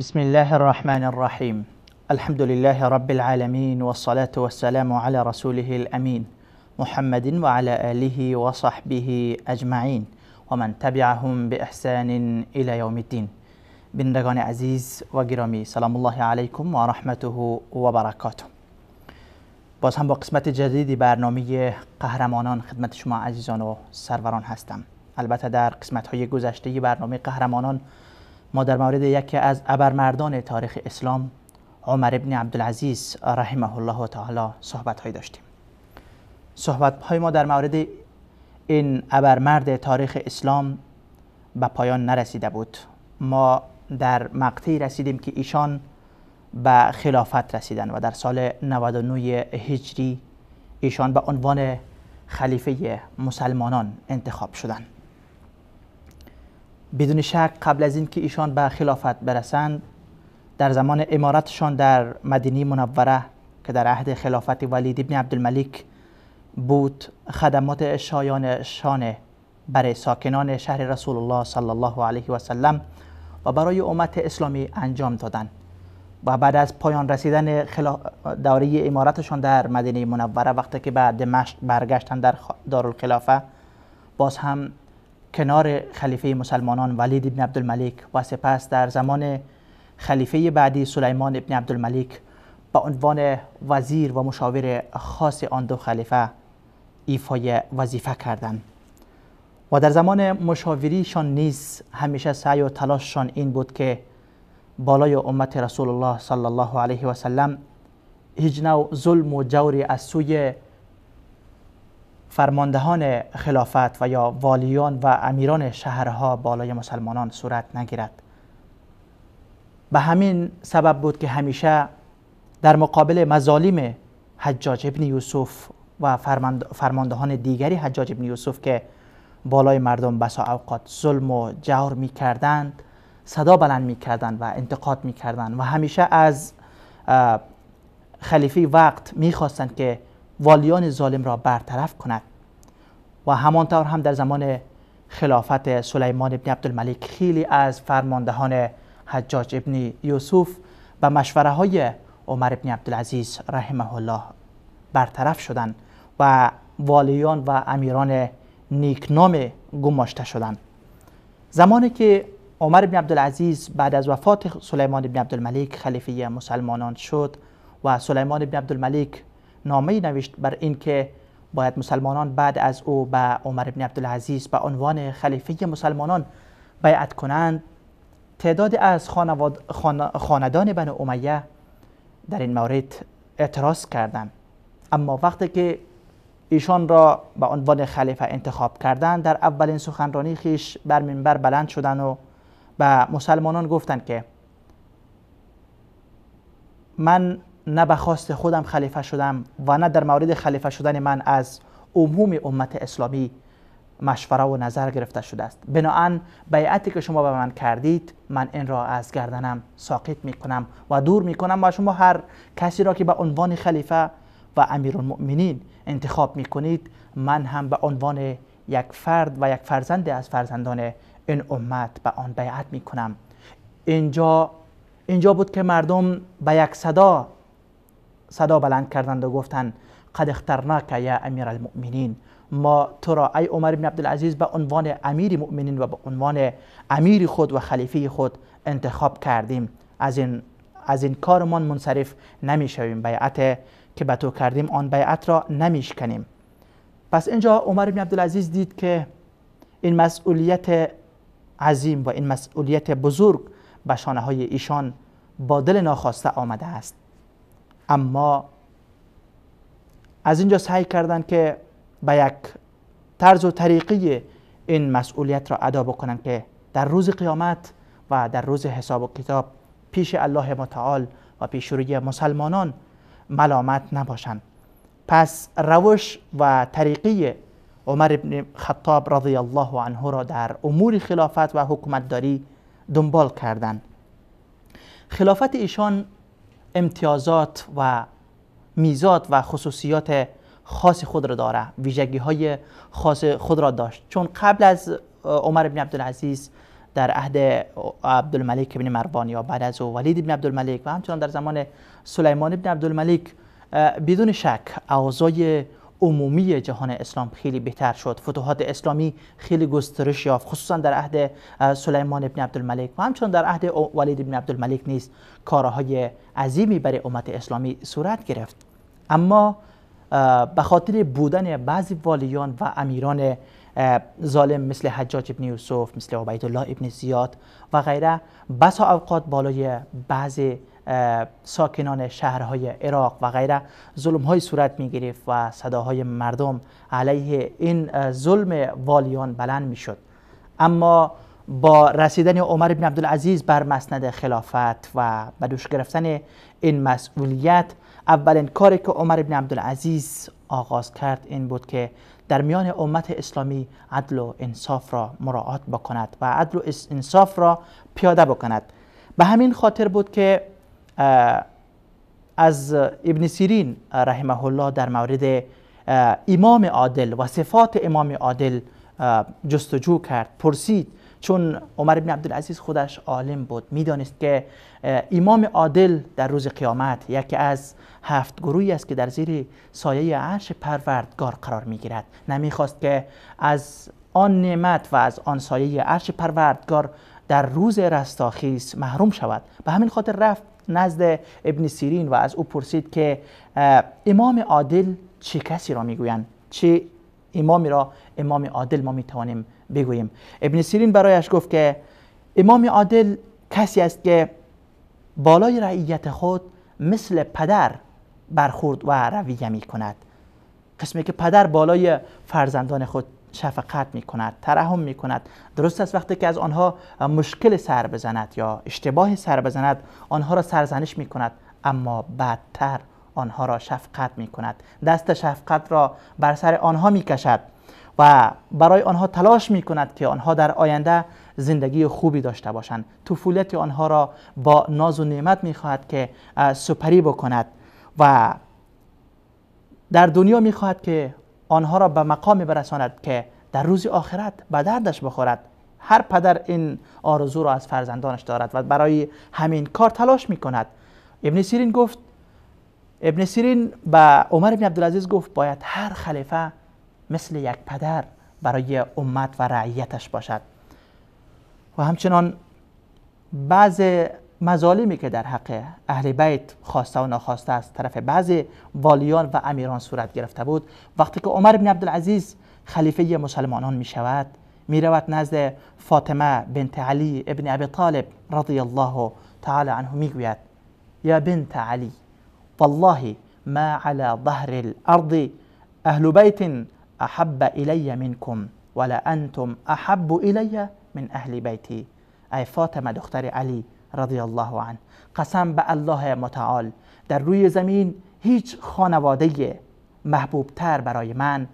بسم الله الرحمن الرحيم الحمد لله رب العالمين والصلاة والسلام على رسوله الأمين محمد وعلى آله وصحبه اجمعین ومن تبعهم به إلى الى یوم الدین بندگان عزیز و گرامی سلام الله عليكم و و باز هم با قسمت جدیدی برنامه قهرمانان خدمت شما عزیزان و سروران هستم البته در قسمت های گذشته برنامه قهرمانان ما در مورد یکی از ابرمردان تاریخ اسلام عمر ابن عبدالعزیز رحمه الله و تعالی صحبت های داشتیم صحبت های ما در مورد این ابرمرد تاریخ اسلام به پایان نرسیده بود ما در مقطعی رسیدیم که ایشان به خلافت رسیدن و در سال 99 هجری ایشان به عنوان خلیفه مسلمانان انتخاب شدند بدون شک قبل از اینکه ایشان به خلافت برسند در زمان امارتشان در مدینه منوره که در عهد خلافت ولید ابن عبدالملک بود خدمات شانه برای ساکنان شهر رسول الله صلی الله علیه و سلم و برای امت اسلامی انجام دادند و بعد از پایان رسیدن دوره امارتشان در مدینه منوره وقتی که به دمشق برگشتن در دارالخلافه باز هم کنار خلیفه مسلمانان ولید ابن عبدالملک و سپس در زمان خلیفه بعدی سلیمان ابن عبدالملک به عنوان وزیر و مشاور خاص آن دو خلیفه ایفای وظیفه کردند و در زمان مشاوریشان نیز همیشه سعی و تلاششان این بود که بالای امت رسول الله صلی الله علیه و سلم هیچ نوع ظلم و جوری از سوی فرماندهان خلافت و یا والیان و امیران شهرها بالای مسلمانان صورت نگیرد به همین سبب بود که همیشه در مقابل مظالم حجاج ابن یوسف و فرماندهان دیگری حجاج ابن یوسف که بالای مردم بسا اوقات ظلم و جور می کردند صدا بلند می کردند و انتقاد می کردند و همیشه از خلیفه وقت می خواستند که والیان ظالم را برطرف کند و همانطور هم در زمان خلافت سلیمان ابن عبدالملک خیلی از فرماندهان حجاج ابن یوسف به مشوره های عمر ابن عبدالعزیز رحمه الله برطرف شدند و والیان و امیران نیکنام گماشته شدند زمانی که عمر ابن عبدالعزیز بعد از وفات سلیمان ابن عبدالملک خلیفه مسلمانان شد و سلیمان ابن عبدالملک نامه نوشت بر اینکه باید مسلمانان بعد از او به عمر ابن عبدالعزیز به عنوان خلیفه مسلمانان بیعت کنند تعداد از خاندان بن امیه در این مورد اعتراض کردند اما وقتی که ایشان را به عنوان خلیفه انتخاب کردند در اولین سخنرانی خیش بر منبر بلند شدند و به مسلمانان گفتند که من نه به خواست خودم خلیفه شدم و نه در مورد خلیفه شدن من از عموم امت اسلامی مشوره و نظر گرفته شده است بناهن بیعتی که شما به من کردید من این را از گردنم ساقط می کنم و دور می کنم و شما هر کسی را که به عنوان خلیفه و امیرالمؤمنین انتخاب می کنید من هم به عنوان یک فرد و یک فرزند از فرزندان این امت به آن بیعت می کنم اینجا اینجا بود که مردم به یک صدا صدا بلند کردند و گفتند قد اخترناک یا امیر المؤمنین ما تو را ای عمر بن عبدالعزیز به عنوان امیر مؤمنین و به عنوان امیر خود و خلیفه خود انتخاب کردیم از این از این کارمان منصرف نمیشویم بیعت که به تو کردیم آن بیعت را نمیشکنیم پس اینجا عمر بن عبدالعزیز دید که این مسئولیت عظیم و این مسئولیت بزرگ به شانه های ایشان با دل ناخواسته آمده است اما از اینجا سعی کردند که به یک طرز و طریقی این مسئولیت را ادا بکنند که در روز قیامت و در روز حساب و کتاب پیش الله متعال و پیش روی مسلمانان ملامت نباشند پس روش و طریقی عمر ابن خطاب رضی الله عنه را در امور خلافت و حکومتداری دنبال کردند خلافت ایشان امتیازات و میزات و خصوصیات خاص خود را داره ویژگی های خاص خود را داشت چون قبل از عمر بن عبدالعزیز در عهد عبدالملک بن مروان یا بعد از او ولید بن عبدالملک و همچنان در زمان سلیمان بن عبدالملک بدون شک اعضای عمومی جهان اسلام خیلی بهتر شد فتوحات اسلامی خیلی گسترش یافت خصوصا در عهد سلیمان ابن عبدالملک و همچنان در عهد ولید ابن عبدالملک نیز کارهای عظیمی برای امت اسلامی صورت گرفت اما به خاطر بودن بعضی والیان و امیران ظالم مثل حجاج ابن یوسف مثل عبید الله ابن زیاد و غیره بسا اوقات بالای بعضی ساکنان شهرهای عراق و غیره ظلم های صورت می گرفت و صداهای مردم علیه این ظلم والیان بلند می شد اما با رسیدن عمر بن عبدالعزیز بر مسند خلافت و به دوش گرفتن این مسئولیت اولین کاری که عمر بن عبدالعزیز آغاز کرد این بود که در میان امت اسلامی عدل و انصاف را مراعات بکند و عدل و انصاف را پیاده بکند به همین خاطر بود که از ابن سیرین رحمه الله در مورد امام عادل و صفات امام عادل جستجو کرد پرسید چون عمر ابن عبدالعزیز خودش عالم بود میدانست که امام عادل در روز قیامت یکی از هفت گروهی است که در زیر سایه عرش پروردگار قرار میگیرد خواست که از آن نعمت و از آن سایه عرش پروردگار در روز رستاخیز محروم شود به همین خاطر رفت نزد ابن سیرین و از او پرسید که امام عادل چه کسی را میگویند چه امامی را امام عادل ما میتوانیم بگوییم ابن سیرین برایش گفت که امام عادل کسی است که بالای رعیت خود مثل پدر برخورد و رویه می کند قسمی که پدر بالای فرزندان خود شفقت می کند ترحم می کند درست است وقتی که از آنها مشکل سر بزند یا اشتباه سر بزند آنها را سرزنش می کند اما بدتر آنها را شفقت می کند دست شفقت را بر سر آنها می کشد و برای آنها تلاش می کند که آنها در آینده زندگی خوبی داشته باشند طفولیت آنها را با ناز و نعمت می خواهد که سپری بکند و در دنیا می خواهد که آنها را به مقامی برساند که در روز آخرت به دردش بخورد هر پدر این آرزو را از فرزندانش دارد و برای همین کار تلاش می کند ابن سیرین گفت ابن سیرین به عمر بن عبدالعزیز گفت باید هر خلیفه مثل یک پدر برای امت و رعیتش باشد و همچنان بعض مظالمی که در حق اهل بیت خواسته و ناخواسته از طرف بعضی والیان و امیران صورت گرفته بود وقتی که عمر بن عبدالعزیز خلیفه مسلمانان می شود می رود نزد فاطمه بنت علی ابن ابی طالب رضی الله تعالی عنه می گوید یا بنت علی والله ما علی ظهر الارض اهل بیت احب الی منکم ولا انتم احب الی من اهل بیتی ای فاطمه دختر علی رضی الله عنه قسم به الله متعال در روی زمین هیچ خانواده محبوبتر برای من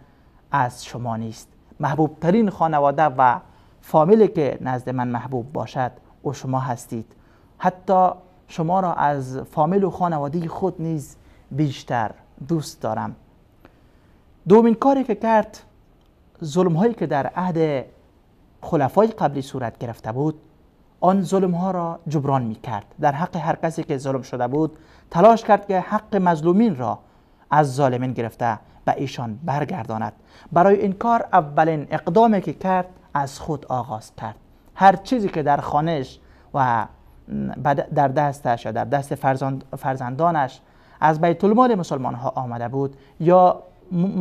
از شما نیست محبوبترین خانواده و فامیلی که نزد من محبوب باشد او شما هستید حتی شما را از فامیل و خانواده خود نیز بیشتر دوست دارم دومین کاری که کرد ظلم هایی که در عهد خلفای قبلی صورت گرفته بود آن ظلم ها را جبران می کرد در حق هر کسی که ظلم شده بود تلاش کرد که حق مظلومین را از ظالمین گرفته به ایشان برگرداند برای این کار اولین اقدامی که کرد از خود آغاز کرد هر چیزی که در خانش و در دستش یا در دست فرزندانش از بیت المال مسلمان ها آمده بود یا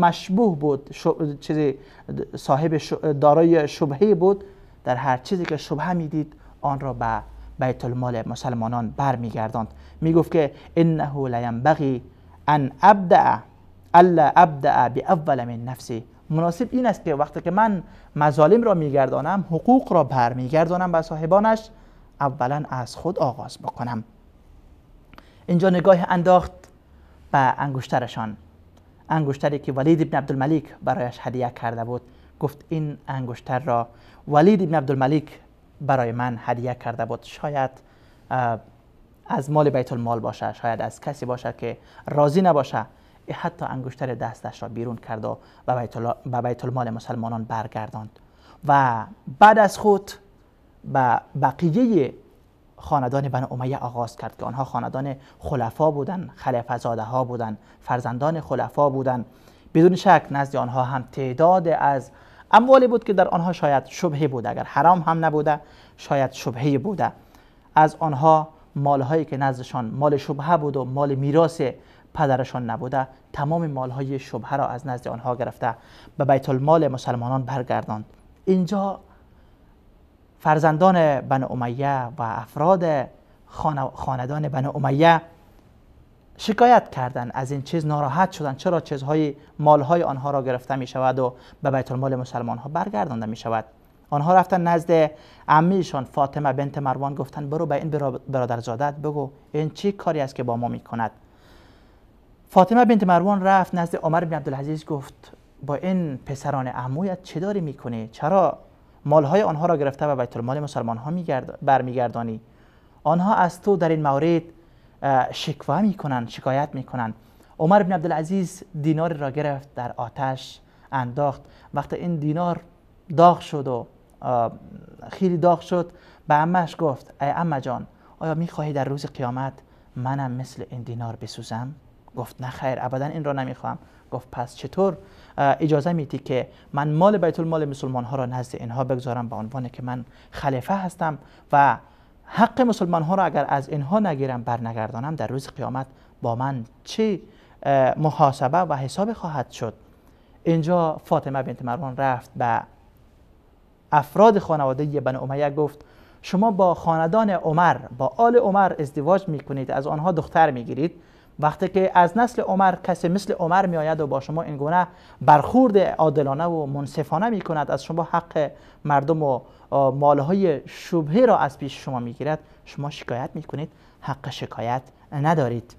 مشبوه بود چیزی صاحب دارای شبهه بود در هر چیزی که شبهه میدید آن را به بیت المال مسلمانان برمیگرداند میگفت که انه لینبغی ان ابدع الا ابدع باول من نفسی مناسب این است که وقتی که من مظالم را میگردانم حقوق را برمیگردانم به صاحبانش اولا از خود آغاز بکنم اینجا نگاه انداخت به انگشترشان انگشتری که ولید ابن عبدالملک برایش هدیه کرده بود گفت این انگشتر را ولید ابن عبدالملک برای من هدیه کرده بود شاید از مال بیت المال باشه شاید از کسی باشه که راضی نباشه حتی انگشتر دستش را بیرون کرد و به بیت المال مسلمانان برگرداند و بعد از خود به بقیه خاندان بن امیه آغاز کرد که آنها خاندان خلفا بودند خلیفه ها بودند فرزندان خلفا بودند بدون شک نزد آنها هم تعداد از اموالی بود که در آنها شاید شبهه بوده اگر حرام هم نبوده شاید شبهه بوده از آنها مالهایی که نزدشان مال شبهه بود و مال میراث پدرشان نبوده تمام های شبهه را از نزد آنها گرفته به بیت المال مسلمانان برگرداند اینجا فرزندان بن امیه و افراد خاندان بن امیه شکایت کردن از این چیز ناراحت شدن چرا چیزهای مالهای آنها را گرفته می شود و به بیت المال مسلمان ها برگردانده می شود آنها رفتن نزد امیشان فاطمه بنت مروان گفتن برو به این برادرزادت بگو این چی کاری است که با ما می کند فاطمه بنت مروان رفت نزد عمر بن عبدالعزیز گفت با این پسران عمویت چه داری میکنی چرا مالهای آنها را گرفته و بیت المال مسلمان ها برمیگردانی آنها از تو در این مورد شکوا میکنن شکایت میکنن عمر بن عبدالعزیز دینار را گرفت در آتش انداخت وقتی این دینار داغ شد و خیلی داغ شد به امش گفت ای امه جان آیا میخواهی در روز قیامت منم مثل این دینار بسوزم گفت نه خیر ابدا این را نمیخوام گفت پس چطور اجازه میتی که من مال بیت المال مسلمان ها را نزد اینها بگذارم به عنوان که من خلیفه هستم و حق مسلمان ها را اگر از اینها نگیرم برنگردانم در روز قیامت با من چه محاسبه و حساب خواهد شد اینجا فاطمه بنت مروان رفت به افراد خانواده بن امیه گفت شما با خاندان عمر با آل عمر ازدواج میکنید از آنها دختر میگیرید وقتی که از نسل عمر کسی مثل عمر می آید و با شما این گونه برخورد عادلانه و منصفانه می کند از شما حق مردم و مالهای شبهه را از پیش شما می گیرد شما شکایت می کنید حق شکایت ندارید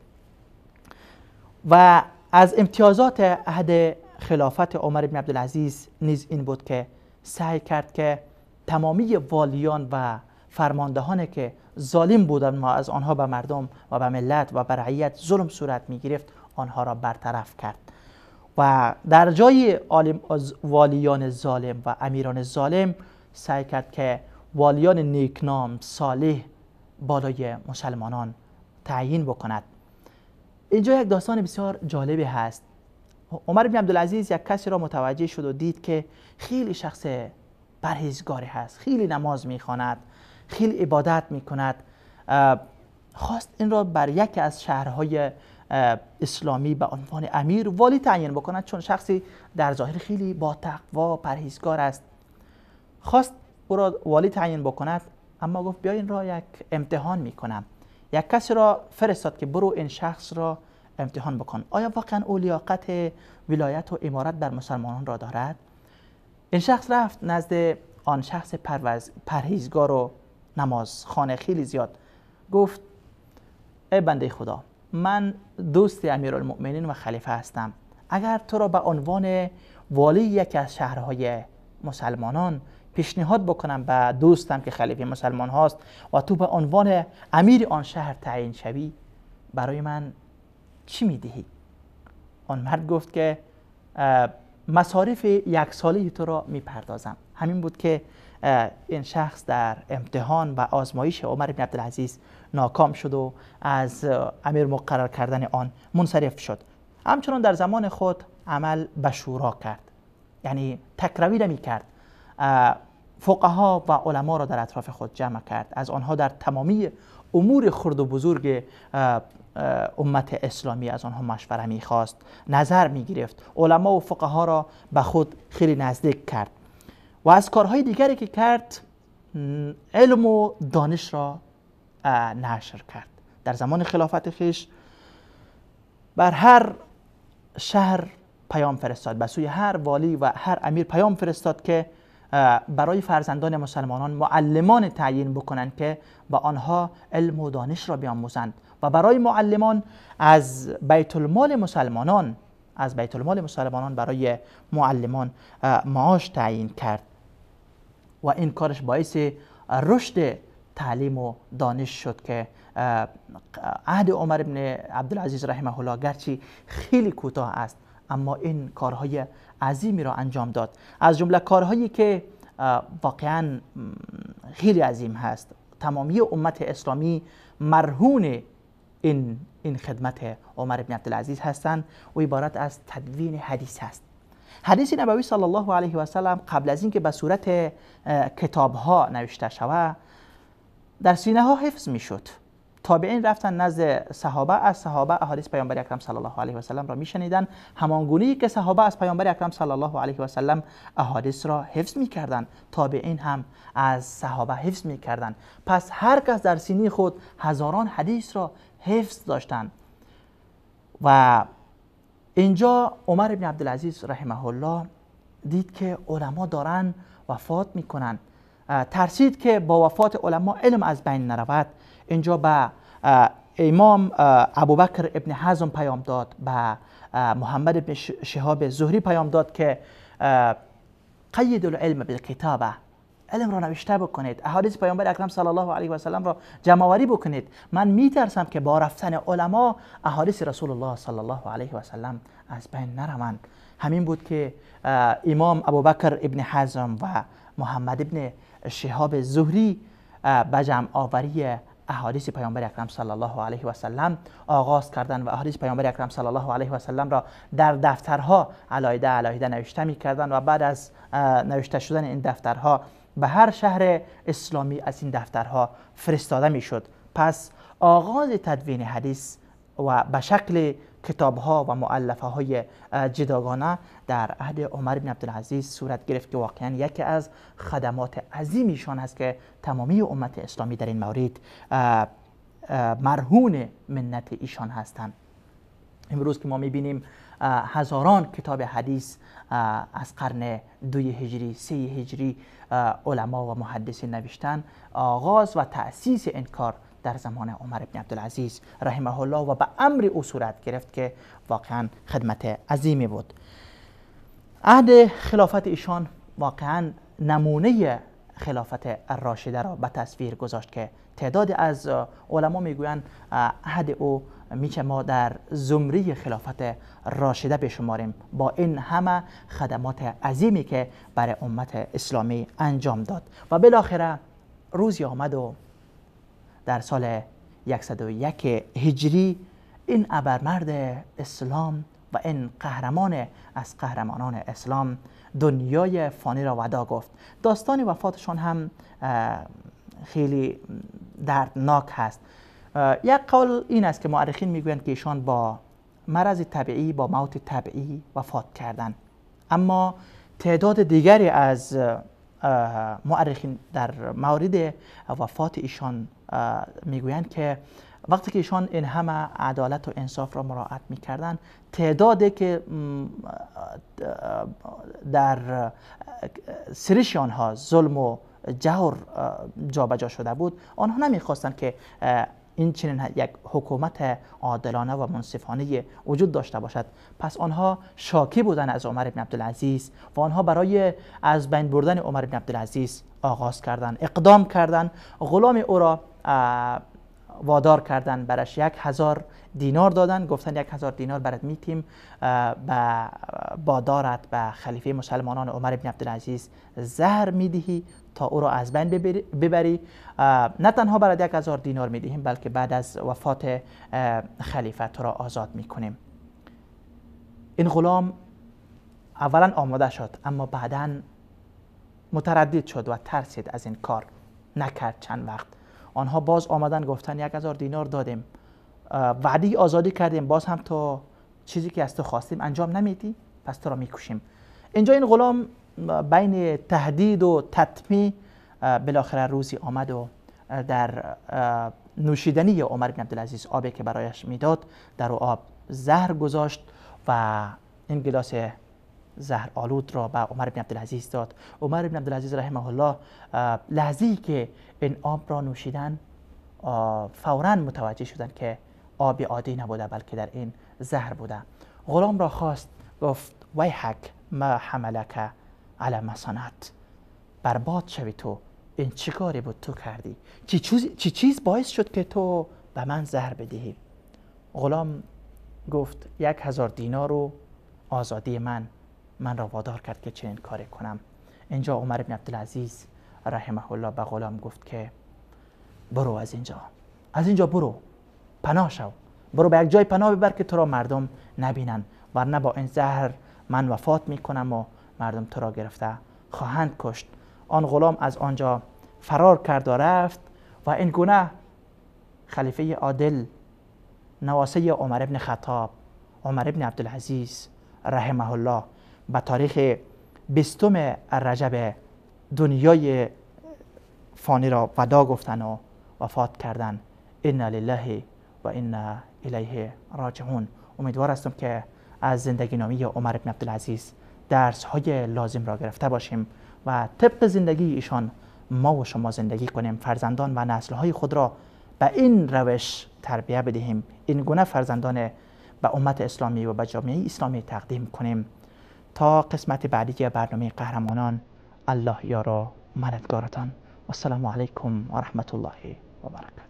و از امتیازات عهد خلافت عمر بن عبدالعزیز نیز این بود که سعی کرد که تمامی والیان و فرماندهانی که ظالم بودند ما از آنها به مردم و به ملت و به رعیت ظلم صورت می گرفت آنها را برطرف کرد و در جای عالم والیان ظالم و امیران ظالم سعی کرد که والیان نیکنام صالح بالای مسلمانان تعیین بکند اینجا یک داستان بسیار جالبی هست عمر بن عبدالعزیز یک کسی را متوجه شد و دید که خیلی شخص پرهیزگاری هست خیلی نماز میخواند خیلی عبادت می کند خواست این را بر یکی از شهرهای اسلامی به عنوان امیر والی تعیین بکند چون شخصی در ظاهر خیلی با تقوا پرهیزگار است خواست او را والی تعیین بکند اما گفت بیا این را یک امتحان میکنم یک کسی را فرستاد که برو این شخص را امتحان بکن آیا واقعا او لیاقت ولایت و امارت در مسلمانان را دارد این شخص رفت نزد آن شخص پرهیزگار و نماز خانه خیلی زیاد گفت ای بنده خدا من دوست امیرالمؤمنین و خلیفه هستم اگر تو را به عنوان والی یکی از شهرهای مسلمانان پیشنهاد بکنم به دوستم که خلیفه مسلمان هاست و تو به عنوان امیر آن شهر تعیین شوی برای من چی میدهی؟ آن مرد گفت که مصارف یک سالی تو را میپردازم همین بود که این شخص در امتحان و آزمایش عمر بن عبدالعزیز ناکام شد و از امیر مقرر کردن آن منصرف شد همچنان در زمان خود عمل به شورا کرد یعنی تکروی نمی کرد فقها و علما را در اطراف خود جمع کرد از آنها در تمامی امور خرد و بزرگ امت اسلامی از آنها مشوره خواست نظر می گرفت علما و فقها را به خود خیلی نزدیک کرد و از کارهای دیگری که کرد علم و دانش را نشر کرد در زمان خلافت خیش بر هر شهر پیام فرستاد به سوی هر والی و هر امیر پیام فرستاد که برای فرزندان مسلمانان معلمان تعیین بکنند که به آنها علم و دانش را بیاموزند و برای معلمان از بیت المال مسلمانان از بیت المال مسلمانان برای معلمان معاش تعیین کرد و این کارش باعث رشد تعلیم و دانش شد که عهد عمر ابن عبدالعزیز رحمه الله گرچه خیلی کوتاه است اما این کارهای عظیمی را انجام داد از جمله کارهایی که واقعا خیلی عظیم هست تمامی امت اسلامی مرهون این خدمت عمر ابن عبدالعزیز هستند و عبارت از تدوین حدیث است. حدیث نبوی صلی الله علیه و سلم قبل از اینکه به صورت کتاب ها نوشته شود در سینه ها حفظ می شد تابعین رفتن نزد صحابه از صحابه احادیث پیامبر اکرم صلی الله علیه و سلم را میشنیدند همان گونه که صحابه از پیامبر اکرم صلی الله علیه و سلم احادیث را حفظ میکردند تابعین هم از صحابه حفظ میکردند پس هر کس در سینه خود هزاران حدیث را حفظ داشتند و اینجا عمر ابن عبدالعزیز رحمه الله دید که علما دارن وفات میکنن ترسید که با وفات علما علم از بین نرود اینجا به امام ابوبکر ابن حزم پیام داد به محمد ابن شهاب زهری پیام داد که قید العلم بالکتابه علم را نوشته بکنید احادیث پیامبر اکرم صلی الله علیه و سلم را جمع بکنید من میترسم که با رفتن علما احادیث رسول الله صلی الله علیه و سلم از بین نروند همین بود که امام ابوبکر ابن حزم و محمد ابن شهاب زهری به جمع آوری احادیث پیامبر اکرم صلی الله علیه و سلم آغاز کردند و احادیث پیامبر اکرم صلی الله علیه و سلم را در دفترها علایده علایده نوشته می و بعد از نوشته شدن این دفترها به هر شهر اسلامی از این دفترها فرستاده میشد پس آغاز تدوین حدیث و به شکل کتاب ها و معلفه های جداگانه در عهد عمر بن عبدالعزیز صورت گرفت که واقعا یکی از خدمات عظیمیشان است که تمامی امت اسلامی در این مورد مرهون منت ایشان هستند امروز که ما میبینیم هزاران کتاب حدیث از قرن دوی هجری سه هجری علما و محدثین نوشتن آغاز و تأسیس انکار در زمان عمر ابن عبدالعزیز رحمه الله و به امر او صورت گرفت که واقعا خدمت عظیمی بود عهد خلافت ایشان واقعا نمونه خلافت راشده را به تصویر گذاشت که تعداد از علما میگویند عهد او میشه ما در زمری خلافت راشده بشماریم با این همه خدمات عظیمی که برای امت اسلامی انجام داد و بالاخره روزی آمد و در سال 101 هجری این ابرمرد اسلام و این قهرمان از قهرمانان اسلام دنیای فانی را ودا گفت داستان وفاتشان هم خیلی دردناک هست یک قول این است که معرخین میگویند که ایشان با مرض طبیعی با موت طبیعی وفات کردن اما تعداد دیگری از معرخین در مورد وفات ایشان میگویند که وقتی که ایشان این همه عدالت و انصاف را مراعت میکردند تعدادی که در سرش آنها ظلم و جهر جابجا شده بود آنها نمیخواستند که این چنین یک حکومت عادلانه و منصفانه وجود داشته باشد پس آنها شاکی بودن از عمر بن عبدالعزیز و آنها برای از بین بردن عمر بن عبدالعزیز آغاز کردند، اقدام کردن غلام او را وادار کردن برش یک هزار دینار دادن گفتن یک هزار دینار برات میتیم به بادارت به خلیفه مسلمانان عمر ابن عبدالعزیز زهر میدهی تا او را از بین ببری نه تنها برات یک هزار دینار میدهیم بلکه بعد از وفات خلیفه تو را آزاد میکنیم این غلام اولا آماده شد اما بعدا متردد شد و ترسید از این کار نکرد چند وقت آنها باز آمدن گفتن یک هزار دینار دادیم وعده آزادی کردیم باز هم تا چیزی که از تو خواستیم انجام نمیدی پس تو را میکشیم اینجا این غلام بین تهدید و تطمی بالاخره روزی آمد و در نوشیدنی عمر بن عبدالعزیز آبی که برایش میداد در او آب زهر گذاشت و این گلاس زهر آلود را به عمر بن عبدالعزیز داد عمر بن عبدالعزیز رحمه الله لحظی که این آب را نوشیدن فورا متوجه شدند که آب عادی نبوده بلکه در این زهر بوده غلام را خواست گفت حک ما حملک علی مسانت برباد شوی تو این چی کاری بود تو کردی چی, چیز باعث شد که تو به من زهر بدهی غلام گفت یک هزار دینار و آزادی من من را وادار کرد که چنین کاری کنم اینجا عمر بن عبدالعزیز رحمه الله به غلام گفت که برو از اینجا از اینجا برو پناه شو برو به یک جای پناه ببر که تو را مردم نبینن ورنه با این زهر من وفات میکنم و مردم تو را گرفته خواهند کشت آن غلام از آنجا فرار کرد و رفت و این گونه خلیفه عادل نواسه عمر ابن خطاب عمر ابن عبدالعزیز رحمه الله به تاریخ بیستم رجب دنیای فانی را ودا گفتن و وفات کردن انا لله و انا الیه راجعون امیدوار هستم که از زندگی نامی عمر بن عبدالعزیز درس های لازم را گرفته باشیم و طبق زندگی ایشان ما و شما زندگی کنیم فرزندان و نسل های خود را به این روش تربیه بدهیم این گونه فرزندان به امت اسلامی و به جامعه اسلامی تقدیم کنیم تا قسمت بعدی برنامه قهرمانان الله یارا مددگارتان والسلام علیکم و رحمت الله و برکاته